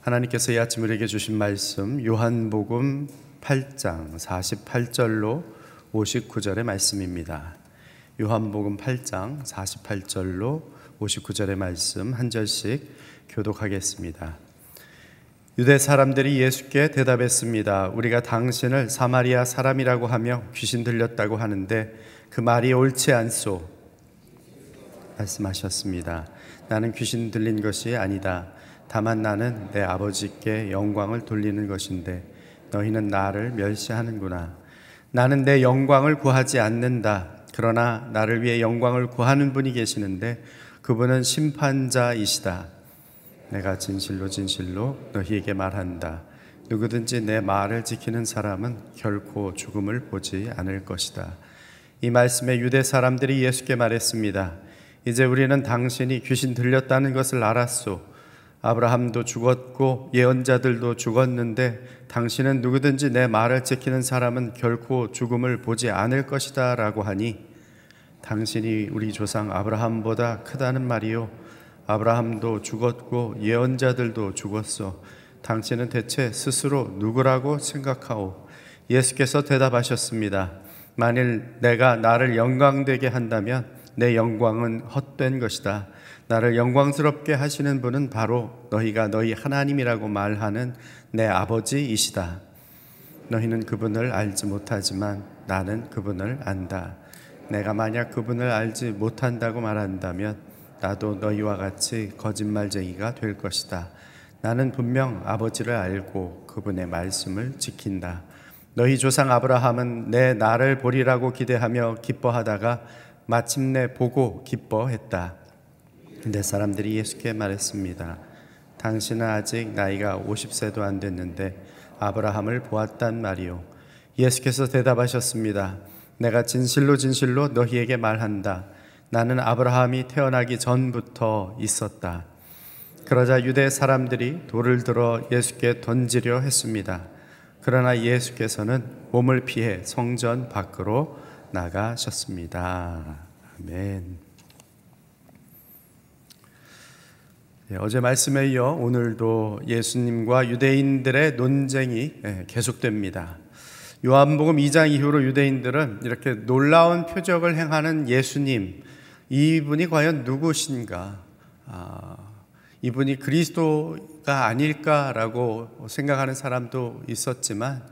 하나님께서 이 아침 우리에게 주신 말씀 요한복음 8장 48절로 59절의 말씀입니다. 요한복음 8장 48절로 59절의 말씀 한 절씩 교독하겠습니다. 유대 사람들이 예수께 대답했습니다. 우리가 당신을 사마리아 사람이라고 하며 귀신 들렸다고 하는데 그 말이 옳지 않소. 말씀하셨습니다. 나는 귀신 들린 것이 아니다. 다만 나는 내 아버지께 영광을 돌리는 것인데 너희는 나를 멸시하는구나. 나는 내 영광을 구하지 않는다. 그러나 나를 위해 영광을 구하는 분이 계시는데 그분은 심판자이시다. 내가 진실로 진실로 너희에게 말한다. 누구든지 내 말을 지키는 사람은 결코 죽음을 보지 않을 것이다. 이 말씀에 유대 사람들이 예수께 말했습니다. 이제 우리는 당신이 귀신 들렸다는 것을 알았소. 아브라함도 죽었고 예언자들도 죽었는데 당신은 누구든지 내 말을 지키는 사람은 결코 죽음을 보지 않을 것이다 라고 하니 당신이 우리 조상 아브라함보다 크다는 말이요. 아브라함도 죽었고 예언자들도 죽었어. 당신은 대체 스스로 누구라고 생각하오? 예수께서 대답하셨습니다. 만일 내가 나를 영광되게 한다면 내 영광은 헛된 것이다. 나를 영광스럽게 하시는 분은 바로 너희가 너희 하나님이라고 말하는 내 아버지이시다. 너희는 그분을 알지 못하지만 나는 그분을 안다. 내가 만약 그분을 알지 못한다고 말한다면 나도 너희와 같이 거짓말쟁이가 될 것이다. 나는 분명 아버지를 알고 그분의 말씀을 지킨다. 너희 조상 아브라함은 내 나를 보리라고 기대하며 기뻐하다가 마침내 보고 기뻐했다. 근데 사람들이 예수께 말했습니다. 당신은 아직 나이가 50세도 안 됐는데 아브라함을 보았단 말이오. 예수께서 대답하셨습니다. 내가 진실로 진실로 너희에게 말한다. 나는 아브라함이 태어나기 전부터 있었다. 그러자 유대 사람들이 돌을 들어 예수께 던지려 했습니다. 그러나 예수께서는 몸을 피해 성전 밖으로 나가셨습니다. 아멘. 예, 어제 말씀에 이어 오늘도 예수님과 유대인들의 논쟁이 예, 계속됩니다. 요한복음 2장 이후로 유대인들은 이렇게 놀라운 표적을 행하는 예수님, 이분이 과연 누구신가? 아, 이분이 그리스도가 아닐까라고 생각하는 사람도 있었지만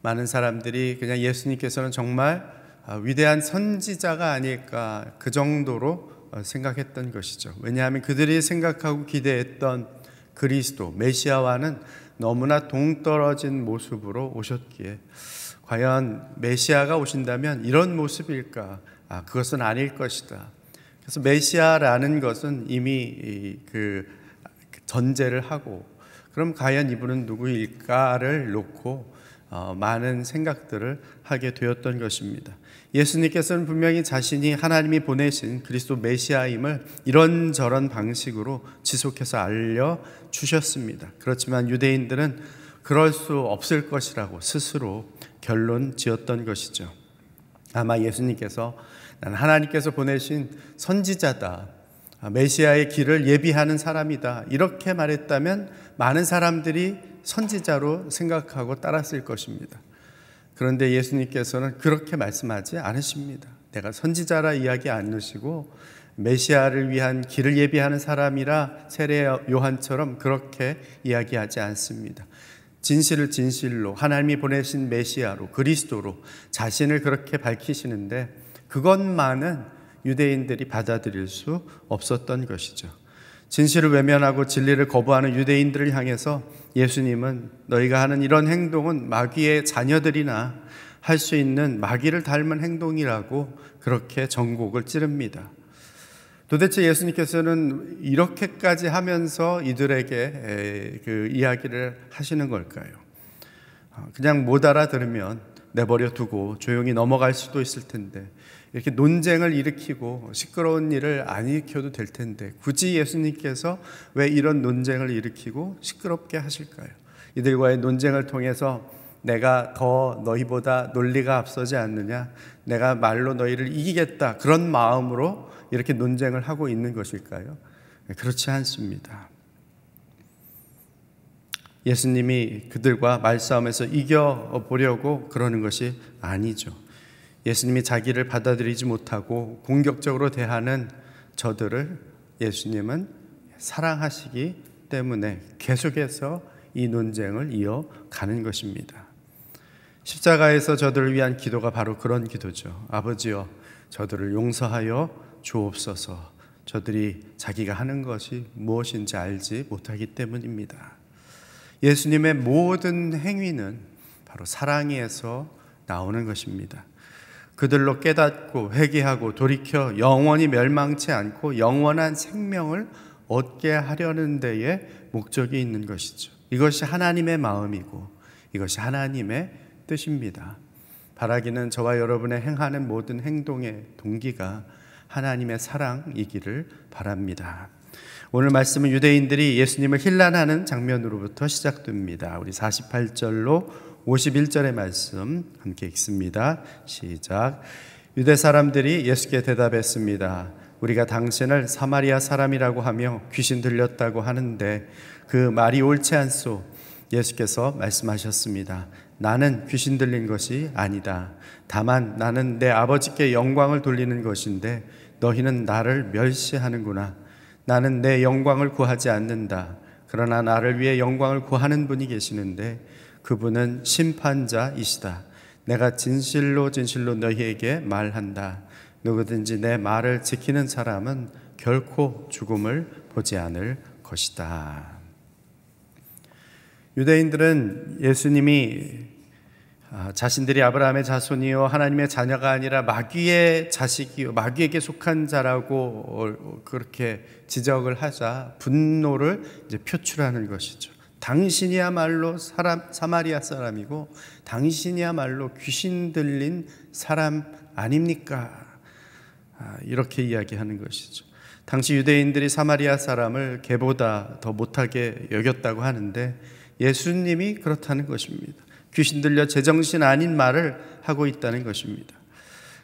많은 사람들이 그냥 예수님께서는 정말 아, 위대한 선지자가 아닐까 그 정도로 어, 생각했던 것이죠. 왜냐하면 그들이 생각하고 기대했던 그리스도 메시아와는 너무나 동떨어진 모습으로 오셨기에 과연 메시아가 오신다면 이런 모습일까? 아, 그것은 아닐 것이다. 그래서 메시아라는 것은 이미 그 전제를 하고 그럼 과연 이분은 누구일까를 놓고 어, 많은 생각들을 하게 되었던 것입니다. 예수님께서는 분명히 자신이 하나님이 보내신 그리스도 메시아임을 이런저런 방식으로 지속해서 알려 주셨습니다. 그렇지만 유대인들은 그럴 수 없을 것이라고 스스로 결론 지었던 것이죠. 아마 예수님께서 난 하나님께서 보내신 선지자다. 메시아의 길을 예비하는 사람이다. 이렇게 말했다면 많은 사람들이 선지자로 생각하고 따랐을 것입니다. 그런데 예수님께서는 그렇게 말씀하지 않으십니다. 내가 선지자라 이야기 않으시고 메시아를 위한 길을 예비하는 사람이라 세례 요한처럼 그렇게 이야기하지 않습니다. 진실을 진실로 하나님이 보내신 메시아로 그리스도로 자신을 그렇게 밝히시는데 그것만은 유대인들이 받아들일 수 없었던 것이죠. 진실을 외면하고 진리를 거부하는 유대인들을 향해서 예수님은 너희가 하는 이런 행동은 마귀의 자녀들이나 할 수 있는 마귀를 닮은 행동이라고 그렇게 전곡을 찌릅니다. 도대체 예수님께서는 이렇게까지 하면서 이들에게 그 이야기를 하시는 걸까요? 어, 그냥 못 알아들으면 내버려 두고 조용히 넘어갈 수도 있을 텐데 이렇게 논쟁을 일으키고 시끄러운 일을 안 일으켜도 될 텐데 굳이 예수님께서 왜 이런 논쟁을 일으키고 시끄럽게 하실까요? 이들과의 논쟁을 통해서 내가 더 너희보다 논리가 앞서지 않느냐? 내가 말로 너희를 이기겠다. 그런 마음으로 이렇게 논쟁을 하고 있는 것일까요? 네, 그렇지 않습니다. 예수님이 그들과 말싸움에서 이겨 보려고 그러는 것이 아니죠. 예수님이 자기를 받아들이지 못하고 공격적으로 대하는 저들을 예수님은 사랑하시기 때문에 계속해서 이 논쟁을 이어가는 것입니다. 십자가에서 저들을 위한 기도가 바로 그런 기도죠. 아버지여, 저들을 용서하여 주옵소서. 저들이 자기가 하는 것이 무엇인지 알지 못하기 때문입니다. 예수님의 모든 행위는 바로 사랑에서 나오는 것입니다. 그들로 깨닫고 회개하고 돌이켜 영원히 멸망치 않고 영원한 생명을 얻게 하려는 데에 목적이 있는 것이죠. 이것이 하나님의 마음이고 이것이 하나님의 뜻입니다. 바라기는 저와 여러분의 행하는 모든 행동의 동기가 하나님의 사랑이기를 바랍니다. 오늘 말씀은 유대인들이 예수님을 힐난하는 장면으로부터 시작됩니다. 우리 48절로 51절의 말씀 함께 읽습니다. 시작. 유대 사람들이 예수께 대답했습니다. 우리가 당신을 사마리아 사람이라고 하며 귀신 들렸다고 하는데 그 말이 옳지 않소. 예수께서 말씀하셨습니다. 나는 귀신 들린 것이 아니다. 다만 나는 내 아버지께 영광을 돌리는 것인데 너희는 나를 멸시하는구나. 나는 내 영광을 구하지 않는다. 그러나 나를 위해 영광을 구하는 분이 계시는데 그분은 심판자이시다. 내가 진실로 진실로 너희에게 말한다. 누구든지 내 말을 지키는 사람은 결코 죽음을 보지 않을 것이다. 유대인들은 예수님이 아, 자신들이 아브라함의 자손이요 하나님의 자녀가 아니라 마귀의 자식이요 마귀에게 속한 자라고 그렇게 지적을 하자 분노를 이제 표출하는 것이죠. 당신이야말로 사람, 사마리아 사람이고 당신이야말로 귀신 들린 사람 아닙니까? 아, 이렇게 이야기하는 것이죠. 당시 유대인들이 사마리아 사람을 개보다 더 못하게 여겼다고 하는데 예수님이 그렇다는 것입니다. 귀신 들려 제정신 아닌 말을 하고 있다는 것입니다.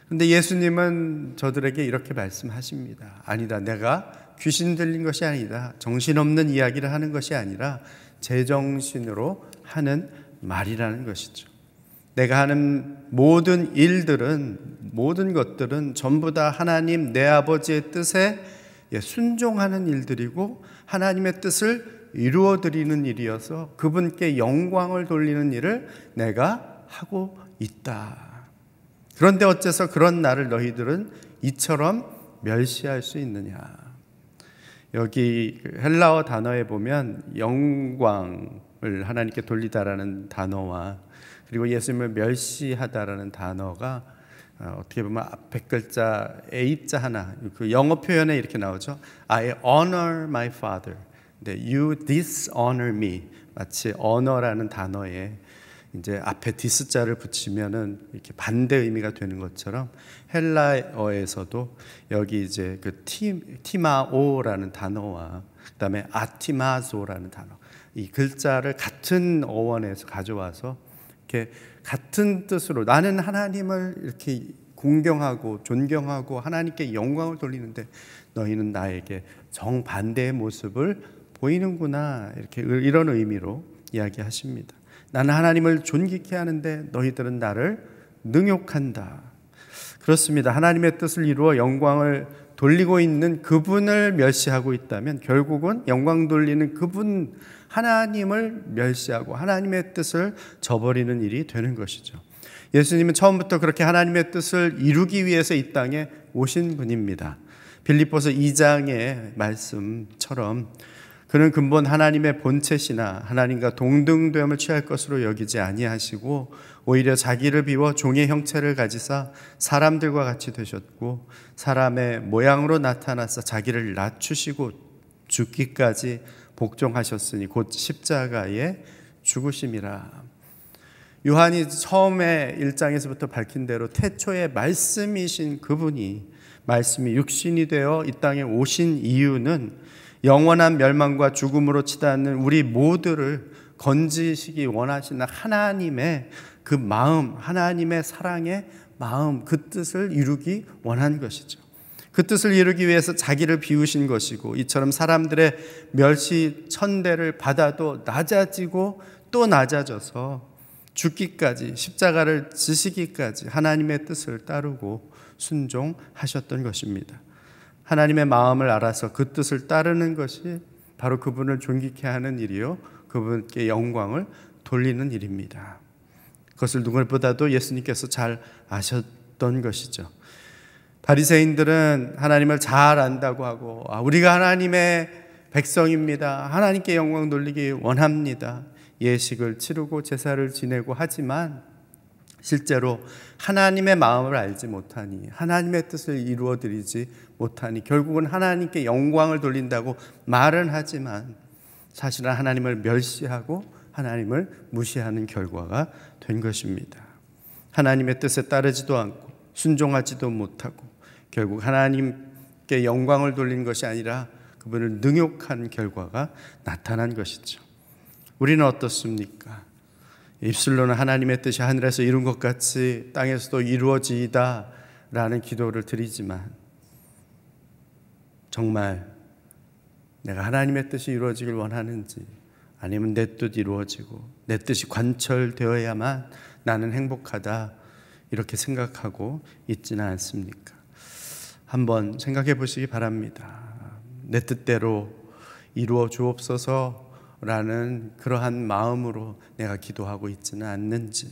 근데 예수님은 저들에게 이렇게 말씀하십니다. 아니다. 내가 귀신 들린 것이 아니다. 정신없는 이야기를 하는 것이 아니라 제정신으로 하는 말이라는 것이죠. 내가 하는 모든 일들은 모든 것들은 전부 다 하나님 내 아버지의 뜻에 예, 순종하는 일들이고 하나님의 뜻을 이루어 드리는 일이어서 그분께 영광을 돌리는 일을 내가 하고 있다. 그런데 어째서 그런 나를 너희들은 이처럼 멸시할 수 있느냐? 여기 그 헬라어 단어에 보면 영광을 하나님께 돌리다라는 단어와 그리고 예수님을 멸시하다라는 단어가 어, 어떻게 보면 앞에 글자 A자 하나 그 영어 표현에 이렇게 나오죠. I honor my father. 근데 네, you dishonor me 마치 honor라는 단어에 이제 앞에 디스자를 붙이면은 이렇게 반대 의미가 되는 것처럼 헬라어에서도 여기 이제 그 티, 티마오라는 단어와 그다음에 아티마소라는 단어 이 글자를 같은 어원에서 가져와서 이렇게 같은 뜻으로 나는 하나님을 이렇게 공경하고 존경하고 하나님께 영광을 돌리는데 너희는 나에게 정반대의 모습을 보이는구나 이렇게 이런 의미로 이야기하십니다. 나는 하나님을 존귀케 하는데 너희들은 나를 능욕한다. 그렇습니다. 하나님의 뜻을 이루어 영광을 돌리고 있는 그분을 멸시하고 있다면 결국은 영광 돌리는 그분 하나님을 멸시하고 하나님의 뜻을 저버리는 일이 되는 것이죠. 예수님은 처음부터 그렇게 하나님의 뜻을 이루기 위해서 이 땅에 오신 분입니다. 빌립보서 2장의 말씀처럼 그는 근본 하나님의 본체시나 하나님과 동등됨을 취할 것으로 여기지 아니하시고 오히려 자기를 비워 종의 형체를 가지사 사람들과 같이 되셨고 사람의 모양으로 나타나서 자기를 낮추시고 죽기까지 복종하셨으니 곧 십자가에 죽으심이라. 요한이 처음에 1장에서부터 밝힌 대로 태초의 말씀이신 그분이 말씀이 육신이 되어 이 땅에 오신 이유는 영원한 멸망과 죽음으로 치닫는 우리 모두를 건지시기 원하시는 하나님의 그 마음, 하나님의 사랑의 마음, 그 뜻을 이루기 원한 것이죠. 그 뜻을 이루기 위해서 자기를 비우신 것이고, 이처럼 사람들의 멸시 천대를 받아도 낮아지고 또 낮아져서 죽기까지, 십자가를 지시기까지 하나님의 뜻을 따르고 순종하셨던 것입니다. 하나님의 마음을 알아서 그 뜻을 따르는 것이 바로 그분을 존귀케 하는 일이요 그분께 영광을 돌리는 일입니다. 그것을 누구보다도 예수님께서 잘 아셨던 것이죠. 바리새인들은 하나님을 잘 안다고 하고 아, 우리가 하나님의 백성입니다. 하나님께 영광 돌리기 원합니다. 예식을 치르고 제사를 지내고 하지만 실제로 하나님의 마음을 알지 못하니 하나님의 뜻을 이루어 드리지 못하니 결국은 하나님께 영광을 돌린다고 말은 하지만 사실은 하나님을 멸시하고 하나님을 무시하는 결과가 된 것입니다. 하나님의 뜻에 따르지도 않고 순종하지도 못하고 결국 하나님께 영광을 돌린 것이 아니라 그분을 능욕한 결과가 나타난 것이죠. 우리는 어떻습니까? 입술로는 하나님의 뜻이 하늘에서 이룬 것 같이 땅에서도 이루어지이다 라는 기도를 드리지만 정말 내가 하나님의 뜻이 이루어지길 원하는지 아니면 내뜻 이루어지고 내 뜻이 관철되어야만 나는 행복하다 이렇게 생각하고 있지는 않습니까? 한번 생각해 보시기 바랍니다. 내 뜻대로 이루어 주옵소서 라는 그러한 마음으로 내가 기도하고 있지는 않는지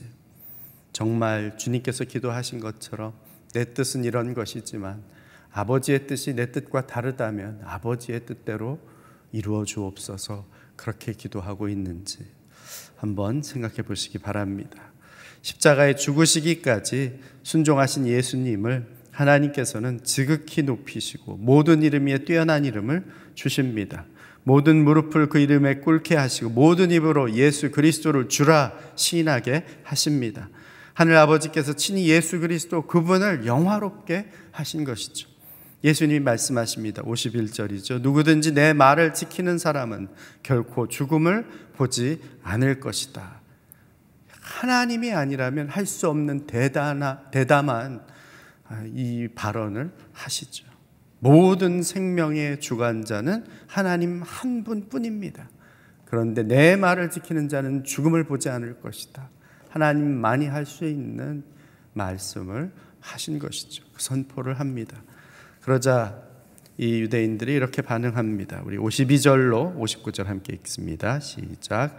정말 주님께서 기도하신 것처럼 내 뜻은 이런 것이지만 아버지의 뜻이 내 뜻과 다르다면 아버지의 뜻대로 이루어 주옵소서 그렇게 기도하고 있는지 한번 생각해 보시기 바랍니다. 십자가에 죽으시기까지 순종하신 예수님을 하나님께서는 지극히 높이시고 모든 이름 위에 뛰어난 이름을 주십니다. 모든 무릎을 그 이름에 꿇게 하시고 모든 입으로 예수 그리스도를 주라 시인하게 하십니다. 하늘 아버지께서 친히 예수 그리스도 그분을 영화롭게 하신 것이죠. 예수님이 말씀하십니다. 51절이죠. 누구든지 내 말을 지키는 사람은 결코 죽음을 보지 않을 것이다. 하나님이 아니라면 할 수 없는 대단한, 대담한 아, 이 발언을 하시죠. 모든 생명의 주관자는 하나님 한 분뿐입니다. 그런데 내 말을 지키는 자는 죽음을 보지 않을 것이다. 하나님만이 할 수 있는 말씀을 하신 것이죠. 그 선포를 합니다. 그러자 이 유대인들이 이렇게 반응합니다. 우리 52절로 59절 함께 읽습니다. 시작.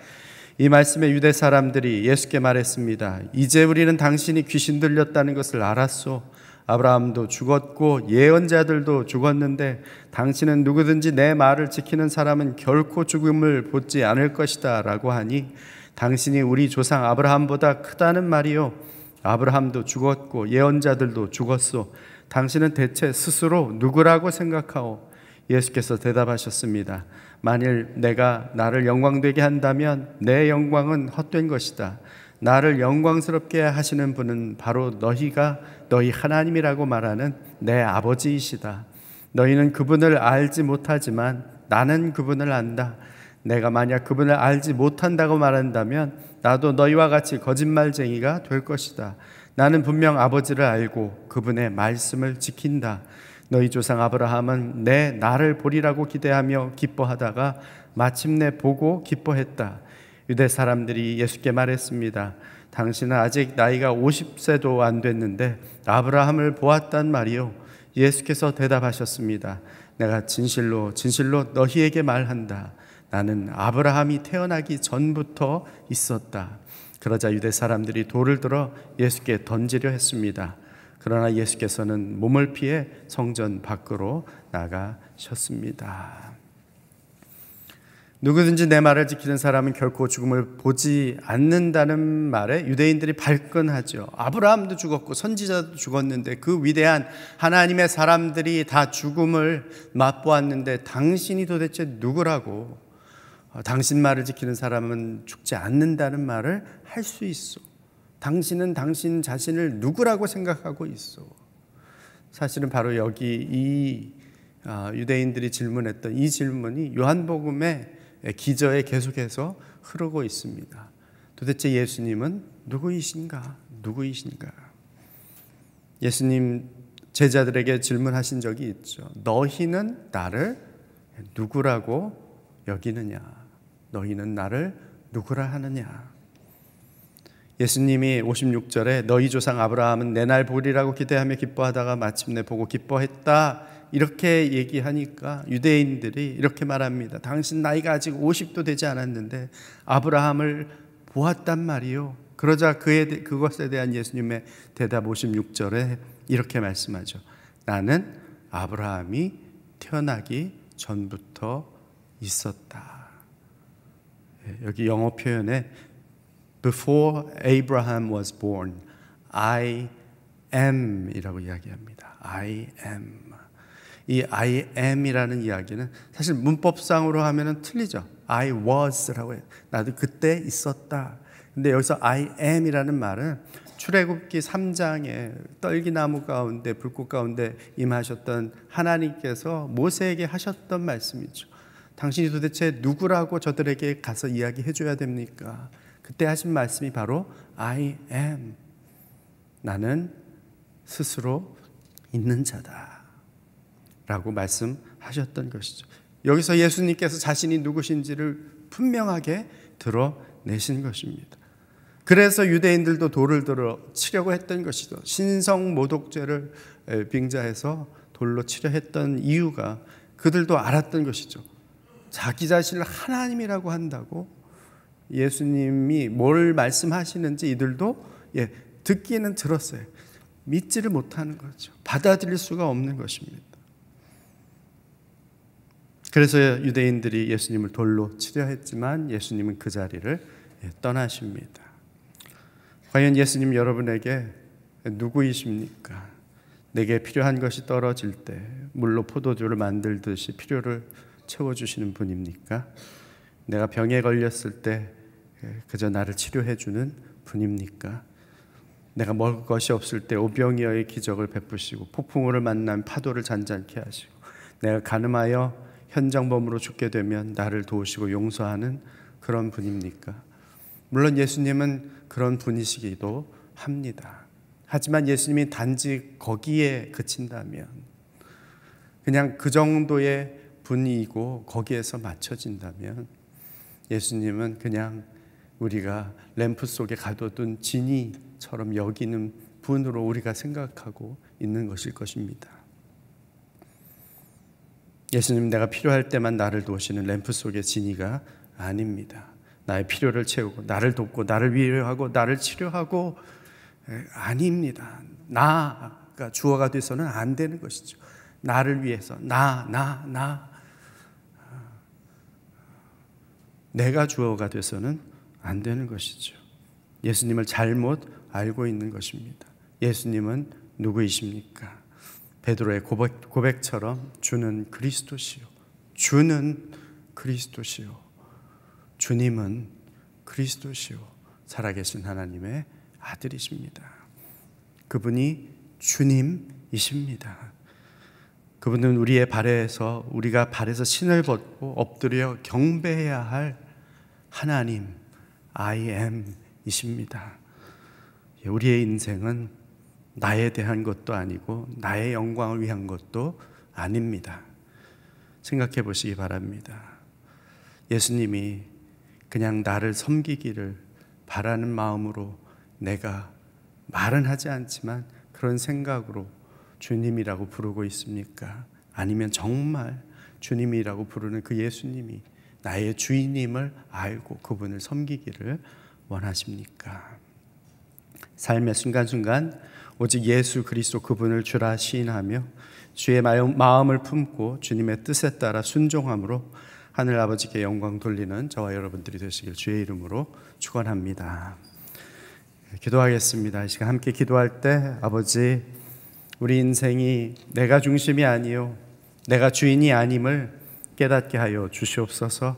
이 말씀에 유대 사람들이 예수께 말했습니다. 이제 우리는 당신이 귀신 들렸다는 것을 알았소. 아브라함도 죽었고 예언자들도 죽었는데 당신은 누구든지 내 말을 지키는 사람은 결코 죽음을 보지 않을 것이다 라고 하니 당신이 우리 조상 아브라함보다 크다는 말이요. 아브라함도 죽었고 예언자들도 죽었소. 당신은 대체 스스로 누구라고 생각하오? 예수께서 대답하셨습니다. 만일 내가 나를 영광되게 한다면 내 영광은 헛된 것이다. 나를 영광스럽게 하시는 분은 바로 너희가 너희 하나님이라고 말하는 내 아버지이시다. 너희는 그분을 알지 못하지만 나는 그분을 안다. 내가 만약 그분을 알지 못한다고 말한다면 나도 너희와 같이 거짓말쟁이가 될 것이다. 나는 분명 아버지를 알고 그분의 말씀을 지킨다. 너희 조상 아브라함은 내 나를 보리라고 기대하며 기뻐하다가 마침내 보고 기뻐했다. 유대 사람들이 예수께 말했습니다. 당신은 아직 나이가 50세도 안 됐는데 아브라함을 보았단 말이요. 예수께서 대답하셨습니다. 내가 진실로 진실로 너희에게 말한다. 나는 아브라함이 태어나기 전부터 있었다. 그러자 유대 사람들이 돌을 들어 예수께 던지려 했습니다. 그러나 예수께서는 몸을 피해 성전 밖으로 나가셨습니다. 누구든지 내 말을 지키는 사람은 결코 죽음을 보지 않는다는 말에 유대인들이 발끈하죠. 아브라함도 죽었고 선지자도 죽었는데 그 위대한 하나님의 사람들이 다 죽음을 맛보았는데 당신이 도대체 누구라고 어, 당신 말을 지키는 사람은 죽지 않는다는 말을 할 수 있어. 당신은 당신 자신을 누구라고 생각하고 있어. 사실은 바로 여기 이 아, 유대인들이 질문했던 이 질문이 요한복음의 예, 기저에 계속해서 흐르고 있습니다. 도대체 예수님은 누구이신가? 누구이신가? 예수님 제자들에게 질문하신 적이 있죠. 너희는 나를 누구라고 여기느냐? 너희는 나를 누구라 하느냐? 예수님이 56절에 너희 조상 아브라함은 내날 보리라고 기대하며 기뻐하다가 마침내 보고 기뻐했다. 이렇게 얘기하니까 유대인들이 이렇게 말합니다. 당신 나이가 아직 50도 되지 않았는데 아브라함을 보았단 말이요. 그러자 그에 그것에 대한 예수님의 대답 56절에 이렇게 말씀하죠. 나는 아브라함이 태어나기 전부터 있었다. 예, 여기 영어 표현에 before Abraham was born I am이라고 이야기합니다. I am. 이 I am이라는 이야기는 사실 문법상으로 하면 틀리죠. I was라고 해요. 나도 그때 있었다. 근데 여기서 I am이라는 말은 출애굽기 3장에 떨기나무 가운데 불꽃 가운데 임하셨던 하나님께서 모세에게 하셨던 말씀이죠. 당신이 도대체 누구라고 저들에게 가서 이야기해 줘야 됩니까? 그때 하신 말씀이 바로 I am. 나는 스스로 있는 자다. 라고 말씀하셨던 것이죠. 여기서 예수님께서 자신이 누구신지를 분명하게 드러내신 것입니다. 그래서 유대인들도 돌을 들어 치려고 했던 것이죠. 신성 모독죄를 빙자해서 돌로 치려 했던 이유가 그들도 알았던 것이죠. 자기 자신을 하나님이라고 한다고 예수님이 뭘 말씀하시는지 이들도 예, 듣기는 들었어요. 믿지를 못하는 거죠. 받아들일 수가 없는 것입니다. 그래서 유대인들이 예수님을 돌로 치려 했지만 예수님은 그 자리를 예, 떠나십니다. 과연 예수님 여러분에게 누구이십니까? 내게 필요한 것이 떨어질 때 물로 포도주를 만들듯이 필요를 채워주시는 분입니까? 내가 병에 걸렸을 때 예, 그저 나를 치료해주는 분입니까? 내가 먹을 것이 없을 때 오병이어의 기적을 베푸시고 폭풍우를 만난 파도를 잔잔케 하시고 내가 가늠하여 현장범으로 죽게 되면 나를 도우시고 용서하는 그런 분입니까? 물론 예수님은 그런 분이시기도 합니다. 하지만 예수님이 단지 거기에 그친다면 그냥 그 정도의 분이고 거기에서 맞춰진다면 예수님은 그냥 우리가 램프 속에 가둬둔 진이처럼 여기는 분으로 우리가 생각하고 있는 것일 것입니다. 예수님 내가 필요할 때만 나를 도우시는 램프 속의 진이가 아닙니다. 나의 필요를 채우고 나를 돕고 나를 위로하고 나를 치료하고 에, 아닙니다. 나가 주어가 돼서는 안 되는 것이죠. 나를 위해서 나 나, 나. 내가 주어가 돼서는 안 되는 것이죠. 예수님을 잘못 알고 있는 것입니다. 예수님은 누구이십니까? 베드로의 고백, 고백처럼 주는 그리스도시요. 주는 그리스도시요. 주님은 그리스도시요. 살아계신 하나님의 아들이십니다. 그분이 주님이십니다. 그분은 우리의 발에서 우리가 발에서 신을 벗고 엎드려 경배해야 할 하나님 I am이십니다. 예, 우리의 인생은 나에 대한 것도 아니고 나의 영광을 위한 것도 아닙니다. 생각해 보시기 바랍니다. 예수님이 그냥 나를 섬기기를 바라는 마음으로 내가 말은 하지 않지만 그런 생각으로 주님이라고 부르고 있습니까? 아니면 정말 주님이라고 부르는 그 예수님이 나의 주인임을 알고 그분을 섬기기를 원하십니까? 삶의 순간순간 오직 예수 그리스도 그분을 주라 시인하며 주의 마음을 품고 주님의 뜻에 따라 순종함으로 하늘 아버지께 영광 돌리는 저와 여러분들이 되시길 주의 이름으로 축원합니다. 기도하겠습니다. 이 시간 함께 기도할 때 아버지 우리 인생이 내가 중심이 아니요 내가 주인이 아님을 깨닫게 하여 주시옵소서.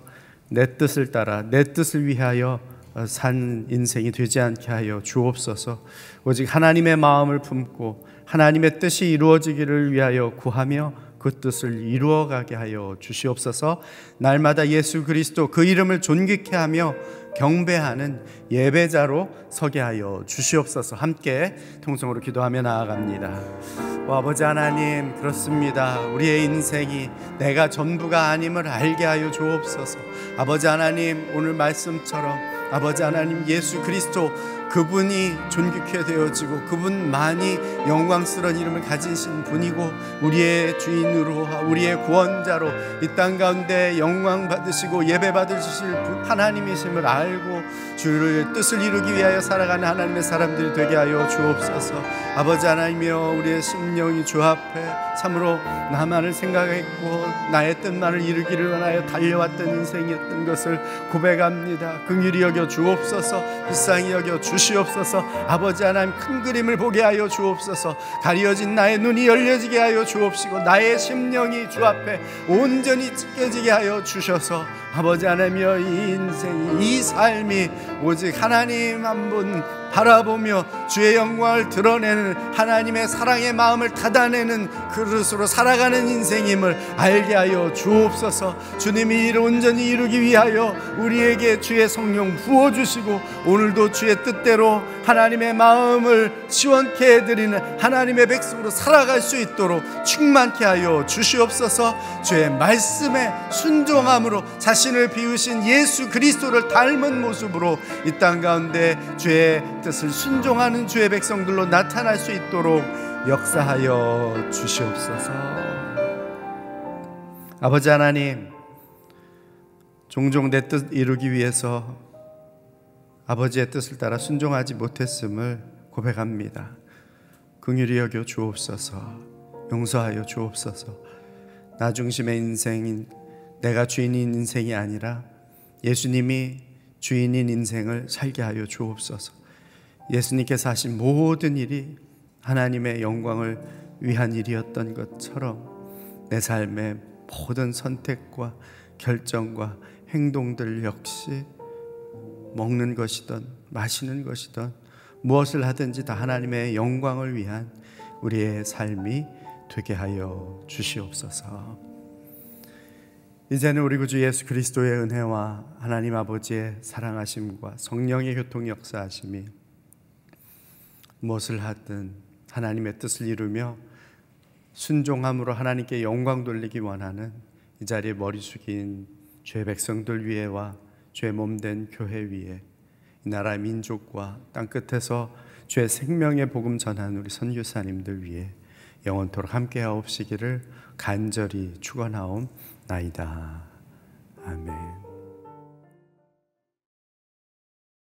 내 뜻을 따라 내 뜻을 위하여 어, 산 인생이 되지 않게 하여 주옵소서. 오직 하나님의 마음을 품고 하나님의 뜻이 이루어지기를 위하여 구하며 그 뜻을 이루어 가게 하여 주시옵소서. 날마다 예수 그리스도 그 이름을 존귀케 하며 경배하는 예배자로 서게 하여 주시옵소서. 함께 통성으로 기도하며 나아갑니다. 아버지 하나님 그렇습니다 우리의 인생이 내가 전부가 아님을 알게 하여 주옵소서 아버지 하나님 오늘 말씀처럼 아버지 하나님 예수 그리스도 그분이 존귀케 되어지고 그분만이 영광스러운 이름을 가지신 분이고 우리의 주인으로 우리의 구원자로 이 땅 가운데 영광 받으시고 예배 받으실 하나님이심을 알고 주를 뜻을 이루기 위하여 살아가는 하나님의 사람들이 되게 하여 주옵소서 아버지 하나님이여 우리의 심령이 주 앞에 참으로 나만을 생각했고 나의 뜻만을 이루기를 원하여 달려왔던 인생이었던 것을 고백합니다 긍휼히 여겨 주옵소서 불쌍히 여겨 주 주시옵소서 아버지 하나님 큰 그림을 보게 하여 주옵소서 가려진 나의 눈이 열려지게 하여 주옵시고 나의 심령이 주 앞에 온전히 찢겨지게 하여 주셔서 아버지 하나님여이 인생이 이 삶이 오직 하나님 한분 바라보며 주의 영광을 드러내는 하나님의 사랑의 마음을 닫아내는 그릇으로 살아가는 인생임을 알게 하여 주옵소서 주님이 이를 온전히 이루기 위하여 우리에게 주의 성령 부어주시고 오늘도 주의 뜻대로 하나님의 마음을 시원케 해드리는 하나님의 백성으로 살아갈 수 있도록 충만케 하여 주시옵소서 주의 말씀에 순종함으로 자신을 비우신 예수 그리스도를 닮은 모습으로 이 땅 가운데 주의 하 뜻을 순종하는 주의 백성들로 나타날 수 있도록 역사하여 주시옵소서. 아버지 하나님, 종종 내뜻 이루기 위해서 아버지의 뜻을 따라 순종하지 못했음을 고백합니다. 긍휼히 여겨 주옵소서. 용서하여 주옵소서. 나 중심의 인생인 내가 주인인 인생이 아니라 예수님이 주인인 인생을 살게 하여 주옵소서. 예수님께서 하신 모든 일이 하나님의 영광을 위한 일이었던 것처럼 내 삶의 모든 선택과 결정과 행동들 역시 먹는 것이든 마시는 것이든 무엇을 하든지 다 하나님의 영광을 위한 우리의 삶이 되게 하여 주시옵소서. 이제는 우리 구주 예수 그리스도의 은혜와 하나님 아버지의 사랑하심과 성령의 교통 역사하심이 무엇을 하든 하나님의 뜻을 이루며 순종함으로 하나님께 영광 돌리기 원하는 이 자리에 머리 숙인 죄 백성들 위에와 죄 몸된 교회 위에 이 나라 민족과 땅 끝에서 죄 생명의 복음 전하는 우리 선교사님들 위해 영원토록 함께하옵시기를 간절히 축원하옵나이다. 아멘.